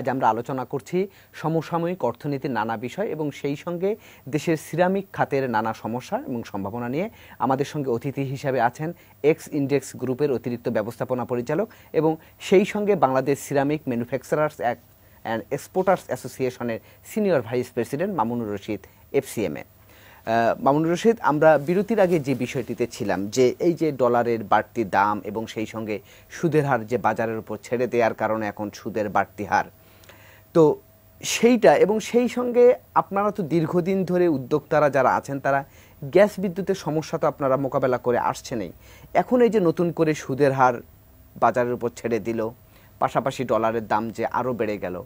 আজ আমরা আলোচনা করছি সমসাময়িক অর্থনীতির নানা বিষয় এবং সেই সঙ্গে দেশের সিরামিক খাতের নানা সমস্যা এবং সম্ভাবনা নিয়ে আমাদের সঙ্গে অতিথি হিসাবে আছেন এক্স ইন্ডেক্স গ্রুপের অতিরিক্ত ব্যবস্থাপনা পরিচালক এবং সেই সঙ্গে Bangladesh ceramic manufacturers act and exporters অ্যাসোসিয়েশনের senior vice president Mamunur Rashid FCMA Mamunur Rashid আমরা বিরতির আগে যে বিষয়টিতে ছিলাম যে এই যে ডলারের বাড়তি দাম এবং সেই সঙ্গে সুদের হার যে বাজারের উপর ছেড়ে দেওয়ার কারণে এখন সুদের বাড়তি হার তো সেইটা এবং সেই সঙ্গে আপনারা তো দীর্ঘদিন ধরে উদ্যোক্তারা যারা আছেন তারা গ্যাস বিদ্যুতের সমস্যা তো আপনারা মোকাবেলা করে আসছেনই এখন এই যে নতুন করে সুদের হার বাজারের উপর ছেড়ে দিল পাশাপাশি ডলারের দাম যে আরও বেড়ে গেল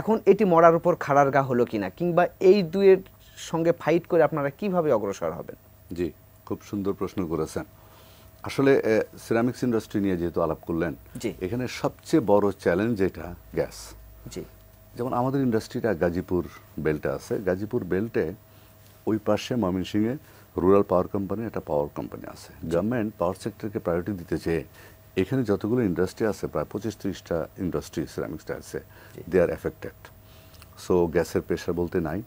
এখন এটি মরার উপর খাড়ার গা হলো কিনা কিংবা এই দুয়ের সঙ্গে ফাইট করে আপনারা কিভাবে অগ্রসর হবেন জি খুব সুন্দর প্রশ্ন করেছেন আসলে সিরামিক্স ইন্ডাস্ট্রি নিয়ে যেহেতু আলাপ করলেন এখানে সবচেয়ে বড় চ্যালেঞ্জ এটা গ্যাস জি যেমন আমাদের ইন্ডাস্ট্রিটা গাজীপুর বেল্টে আছে গাজীপুর বেল্টে ওই পাশে ময়মনসিংহে রুরাল পাওয়ার কোম্পানি একটা পাওয়ার কোম্পানি আছে গভর্নমেন্ট পাওয়ার সেক্টরকে প্রায়োরিটি দিতে চেয়ে এখানে যতগুলো ইন্ডাস্ট্রি আছে প্রায় পঁচিশ ত্রিশটা ইন্ডাস্ট্রি সিরামিক্সটা আছে দে আর এফেক্টেড সো গ্যাসের প্রেশার বলতে নাই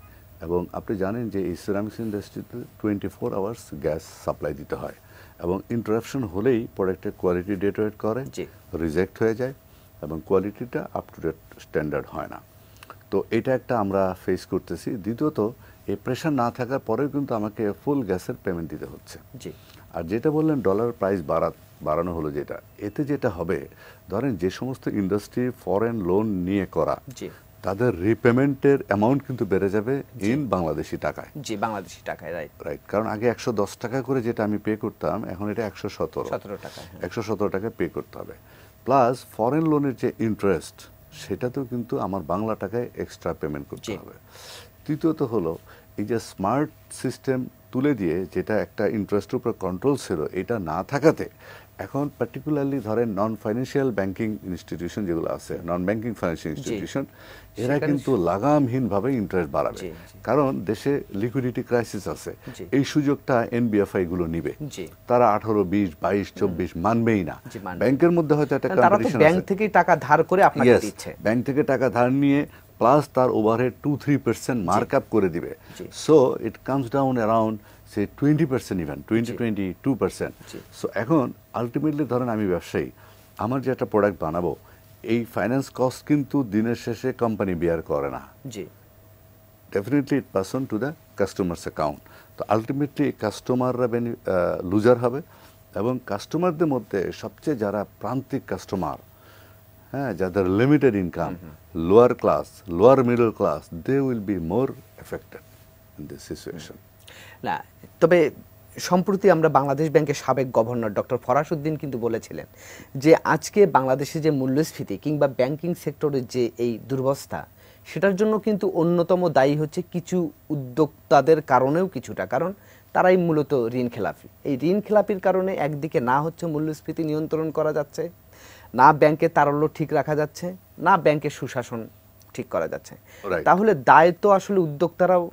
এবং আপনি জানেন যে এই সিরামিক্স ইন্ডাস্ট্রিতে twenty four hours gas supply দিতে হয় এবং ইন্টারাপশন হলেই প্রোডাক্টের কোয়ালিটি ডেটোয়েট করে রিজেক্ট হয়ে যায় এবং কোয়ালিটিটা আপ টু ডেট স্ট্যান্ডার্ড হয় না তো এটা একটা আমরা ফেস করতেছি দ্বিতীয়ত এই প্রেশার না থাকার পরেও কিন্তু আমাকে ফুল গ্যাসের পেমেন্ট দিতে হচ্ছে জি আর যেটা বললেন ডলার প্রাইস বাড়া বাড়ানো হলো যেটা এতে যেটা হবে ধরেন যে সমস্ত ইন্ডাস্ট্রি ফরেন লোন নিয়ে করা তাদের রিপেমেন্টের অ্যামাউন্ট কিন্তু বেড়ে যাবে ইন বাংলাদেশি টাকায় জি বাংলাদেশি টাকায় রাইট রাইট কারণ আগে একশো দশ টাকা করে যেটা আমি পে করতাম এখন এটা একশো সতেরো সতেরো টাকা হ্যাঁ। একশো সতেরো টাকা পে করতে হবে প্লাস ফরেন লোনের যে ইন্টারেস্ট সেটাতেও কিন্তু আমার বাংলা টাকায় এক্সট্রা পেমেন্ট করতে হবে তৃতীয়ত হলো এই যে স্মার্ট সিস্টেম তুলে দিয়ে যেটা একটা ইন্টারেস্টের উপর কন্ট্রোল ছিল এটা না থাকাতে এখন পার্টিকুলারলি ধরেন নন ফাইন্যান্সিয়াল ব্যাংকিং ইনস্টিটিউশন যেগুলো আছে নন ব্যাংকিং ফাইন্যান্সিয়াল ইনস্টিটিউশন এরা কিন্তু লাগামহীনভাবে ইন্টারেস্ট বাড়াবে কারণ দেশে লিকুইডিটি ক্রাইসিস আছে এই সুযোগটা এনবিএফআই গুলো নিবে তারা আঠারো বিশ বাইশ চব্বিশ মানবেই না ব্যাংকের মধ্যে হয়তো একটা ব্যাংক থেকে টাকা ধার করে আপনাকে দিচ্ছে ব্যাংক থেকে টাকা ধার নিয়ে প্লাস তার overhead two three percent mark up করে দিবে so it comes down around say twenty percent even twenty twenty two percent so এখন আলটিমেটলি ধরেন আমি ব্যবসায়ী আমার যে একটা প্রোডাক্ট বানাবো এই ফাইন্যান্স কস্ট কিন্তু দিনের শেষে কোম্পানি বিয়ার করে না definitely it pass on to the customers account তো আলটিমেটলি কাস্টমাররা লুজার হবে এবং কাস্টমারদের মধ্যে সবচেয়ে যারা প্রান্তিক কাস্টমার হ্যাঁ যাদের limited income lower class lower middle class they will be more affected in this situation না তবে সম্প্রতি আমরা বাংলাদেশ ব্যাংকের সাবেক গভর্নর ডক্টর ফরাসুদ্দিন কিন্তু বলেছিলেন যে আজকে বাংলাদেশে যে মূল্যস্ফীতি কিংবা ব্যাংকিং সেক্টরের যে এই দুর্বস্থা সেটার জন্য কিন্তু অন্যতম দায়ী হচ্ছে কিছু উদ্যোক্তাদের কারণেও কিছুটা কারণ তারাই মূলত ঋণ খেলাপি এই ঋণ খেলাপির কারণে একদিকে না হচ্ছে মূল্যস্ফীতি নিয়ন্ত্রণ করা যাচ্ছে না ব্যাংকে তারল্য ঠিক রাখা যাচ্ছে না ব্যাংকে সুশাসন ঠিক করা যাচ্ছে তাহলে দায়িত্ব আসলে উদ্যোক্তারাও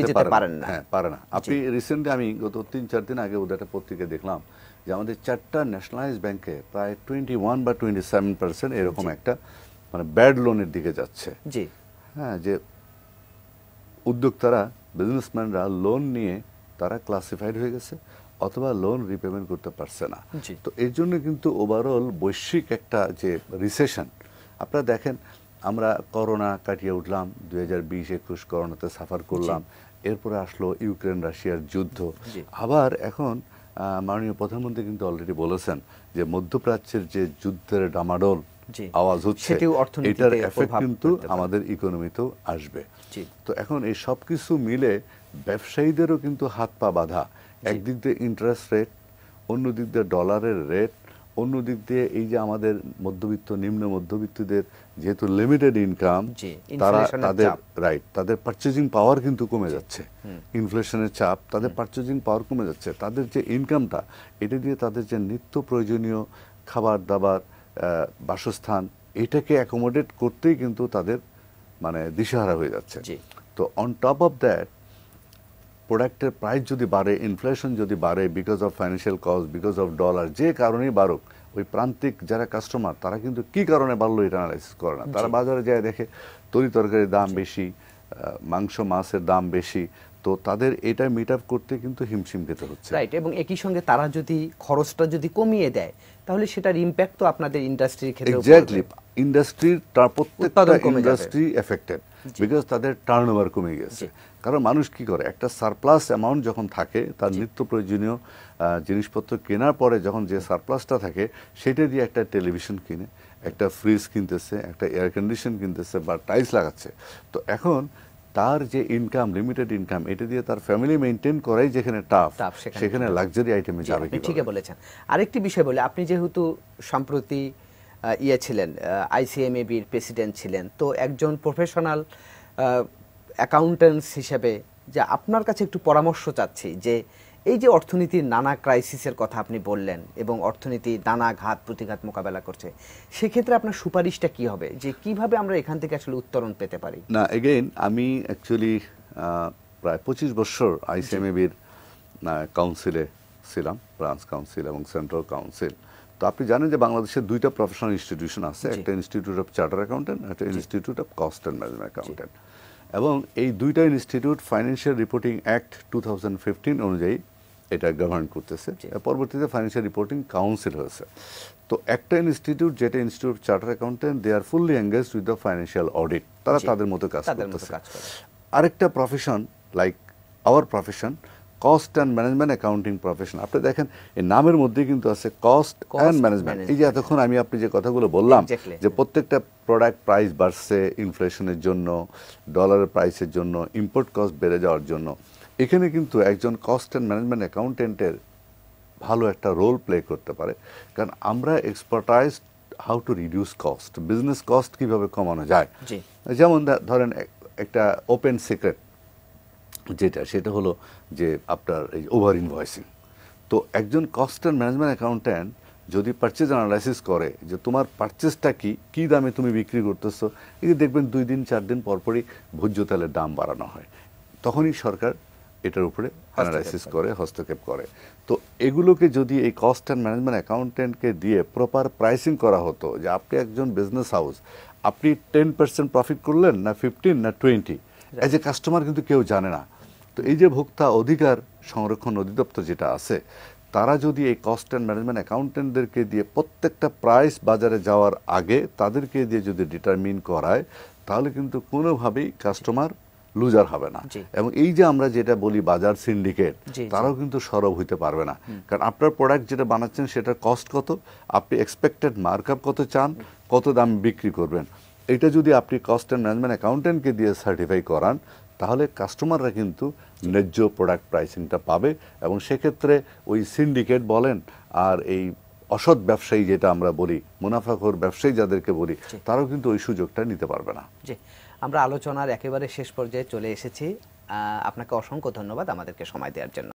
যেতে পারেন না হ্যাঁ পারে না আপনি রিসেন্টলি আমি গত তিন চার দিন আগে ওদের একটা পত্রিকায় দেখলাম যে আমাদের চারটা ন্যাশনালাইজ ব্যাংকে প্রায় টোয়েন্টি ওয়ান বা টোয়েন্টি সেভেন পার্সেন্ট এরকম একটা মানে ব্যাড লোনের দিকে যাচ্ছে জি হ্যাঁ যে উদ্যোক্তারা বিজনেসম্যানরা লোন নিয়ে তারা ক্লাসিফাইড হয়ে গেছে অথবা লোন রিপেমেন্ট করতে পারছে না তো এর জন্য কিন্তু ওভারঅল বৈশ্বিক একটা যে রিসেশন আপনারা দেখেন আমরা করোনা কাটিয়ে উঠলাম দু হাজার বিশ একুশ করোনাতে সাফার করলাম এরপরে আসলো ইউক্রেন রাশিয়ার যুদ্ধ আবার এখন মাননীয় প্রধানমন্ত্রী কিন্তু অলরেডি বলেছেন যে মধ্যপ্রাচ্যের যে যুদ্ধের ডামাডোল আওয়াজ হচ্ছে এটার এফেক্ট কিন্তু আমাদের ইকোনমিতেও আসবে তো এখন এই সব কিছু মিলে ব্যবসায়ীদেরও কিন্তু হাত পা বাধা একদিক দিয়ে ইন্টারেস্ট রেট অন্যদিক দিয়ে ডলারের রেট অন্যদিক দিয়ে এই যে আমাদের মধ্যবিত্ত নিম্ন মধ্যবিত্তদের যেহেতু লিমিটেড ইনকাম তারা তাদের রাইট তাদের পারচেজিং পাওয়ার কিন্তু কমে যাচ্ছে ইনফ্লেশনের চাপ তাদের পারচেজিং পাওয়ার কমে যাচ্ছে তাদের যে ইনকামটা এটা দিয়ে তাদের যে নিত্য প্রয়োজনীয় খাবার দাবার বাসস্থান এটাকে অ্যাকোমোডেট করতেই কিন্তু তাদের মানে দিশাহারা হয়ে যাচ্ছে তো অন টপ অফ দ্যাট প্রোডাক্টের প্রাইস যদি বাড়ে ইনফ্লেশন যদি বাড়ে because of financial cause because of dollar যে কারণেই বাড়ুক ওই প্রান্তিক যারা কাস্টমার তারা কিন্তু কি কারণে বাড়লো এটা অ্যানালাইসিস করে না তারা বাজারে যায় দেখে তরি তরকারির দাম বেশি মাংস মাছের দাম বেশি তো তাদের এটা মিট আপ করতে কিন্তু হিমশিম খেতে হচ্ছে রাইট এবং একই সঙ্গে তারা যদি খরচটা যদি কমিয়ে দেয় তাহলে সেটার ইম্প্যাক্ট তো আপনাদের ইন্ডাস্ট্রির ক্ষেত্রে এক্স্যাক্টলি ইন্ডাস্ট্রির প্রত্যেকটা ইন্ডাস্ট্রি এফেক্টেড বিকজ তাদের টার্নওভার কমে গেছে কারণ মানুষ কি করে একটা সারপ্লাস অ্যামাউন্ট যখন থাকে তার নিত্য প্রয়োজনীয় জিনিসপত্র কেনার পরে যখন যে সারপ্লাসটা থাকে সেটা দিয়ে একটা টেলিভিশন কিনে একটা ফ্রিজ কিনতেছে একটা এয়ার কন্ডিশন কিনতেছে বা টাইলস লাগাচ্ছে তো এখন তার যে ইনকাম লিমিটেড ইনকাম এটা দিয়ে তার ফ্যামিলি মেনটেন করাই যেখানে টাফ সেখানে লাক্সারি আইটেমে যাবে কি ঠিকই বলেছেন আরেকটি বিষয় বলে আপনি যেহেতু সম্প্রতি ইয়ে ছিলেন আইসিএমএবির প্রেসিডেন্ট ছিলেন তো একজন প্রফেশনাল অ্যাকাউন্ট্যান্টস হিসেবে যে আপনার কাছে একটু পরামর্শ চাচ্ছি যে এই যে অর্থনীতির নানা ক্রাইসিসের কথা আপনি বললেন এবং অর্থনীতি নানা ঘাত প্রতিঘাত মোকাবেলা করছে সেক্ষেত্রে আপনার সুপারিশটা কি হবে যে কিভাবে আমরা এখান থেকে আসলে উত্তরণ পেতে পারি না এগেইন আমি অ্যাকচুয়ালি প্রায় পঁচিশ বছর আইসিএমএবির কাউন্সিলে ছিলাম ফ্রান্স কাউন্সিল এবং সেন্ট্রাল কাউন্সিল তো আপনি জানেন যে বাংলাদেশের দুইটা প্রফেশনাল ইনস্টিটিউশন আছে একটা ইনস্টিটিউট অফ চার্টার অ্যাকাউন্টেন্ট একটা institute of cost and management accountant এবং এই দুইটা institute financial reporting act to অনুযায়ী এটা গভর্ন করতেছে পরবর্তীতে ফাইন্যান্সিয়াল রিপোর্টিং কাউন্সিল হয়েছে তো একটা ইনস্টিটিউট যেটা institute charter accountant they are fully engage with the financial audit তারা তাদের মতো কাজ করতেছে আরেকটা profession like our profession cost and management accounting profession আপনি দেখেন এই নামের মধ্যে কিন্তু আছে কস্ট অ্যান্ড ম্যানেজমেন্ট এই যে এতক্ষণ আমি আপনি যে কথাগুলো বললাম যে প্রত্যেকটা প্রোডাক্ট প্রাইস বাড়ছে ইনফ্লেশনের জন্য ডলারের প্রাইসের জন্য ইম্পোর্ট কস্ট বেড়ে যাওয়ার জন্য এখানে কিন্তু একজন কস্ট অ্যান্ড ম্যানেজমেন্ট অ্যাকাউন্টেন্টের ভালো একটা রোল প্লে করতে পারে কারণ আমরা expertise how to reduce cost business cost কিভাবে কমানো যায় যেমন ধরেন একটা ওপেন সিক্রেট যেটা সেটা হলো যে আপনার এই ওভার ইনভয়েসিং তো একজন কস্ট অ্যান্ড ম্যানেজমেন্ট অ্যাকাউন্ট্যান্ট যদি পারচেজ অ্যানালাইসিস করে যে তোমার পারচেজটা কি কী দামে তুমি বিক্রি করতেছো এই যে দেখবেন দুই দিন চার দিন পরপরই ভোজ্য তেলের দাম বাড়ানো হয় তখনই সরকার এটার উপরে অ্যানালাইসিস করে হস্তক্ষেপ করে তো এগুলোকে যদি এই কস্ট অ্যান্ড ম্যানেজমেন্ট অ্যাকাউন্ট্যান্টকে দিয়ে প্রপার প্রাইসিং করা হতো যে আপনি একজন বিজনেস হাউস আপনি টেন পার্সেন্ট প্রফিট করলেন না ফিফটিন না টোয়েন্টি অ্যাজ এ কাস্টমার কিন্তু কেউ জানে না তো এই যে ভোক্তা অধিকার সংরক্ষণ অধিদপ্তর যেটা আছে তারা যদি এই কস্ট অ্যান্ড ম্যানেজমেন্ট অ্যাকাউন্টেন্টদেরকে দিয়ে প্রত্যেকটা প্রাইস বাজারে যাওয়ার আগে তাদেরকে দিয়ে যদি ডিটারমিন করায় তাহলে কিন্তু কোনোভাবেই কাস্টমার লুজার হবে না এবং এই যে আমরা যেটা বলি বাজার সিন্ডিকেট তারাও কিন্তু সরব হইতে পারবে না কারণ আপনার প্রোডাক্ট যেটা বানাচ্ছেন সেটার কস্ট কত আপনি এক্সপেক্টেড মার্কআপ কত চান কত দাম বিক্রি করবেন এটা যদি আপনি কস্ট অ্যান্ড ম্যানেজমেন্ট অ্যাকাউন্টেন্টকে দিয়ে সার্টিফাই করান তাহলে কাস্টমাররা কিন্তু ন্যায্য প্রোডাক্ট প্রাইসিংটা পাবে এবং সেক্ষেত্রে ওই সিন্ডিকেট বলেন আর এই অসৎ ব্যবসায়ী যেটা আমরা বলি মুনাফাখর ব্যবসায়ী যাদেরকে বলি তারাও কিন্তু ওই সুযোগটা নিতে পারবে না জি আমরা আলোচনার একেবারে শেষ পর্যায়ে চলে এসেছি আপনাকে অসংখ্য ধন্যবাদ আমাদেরকে সময় দেওয়ার জন্য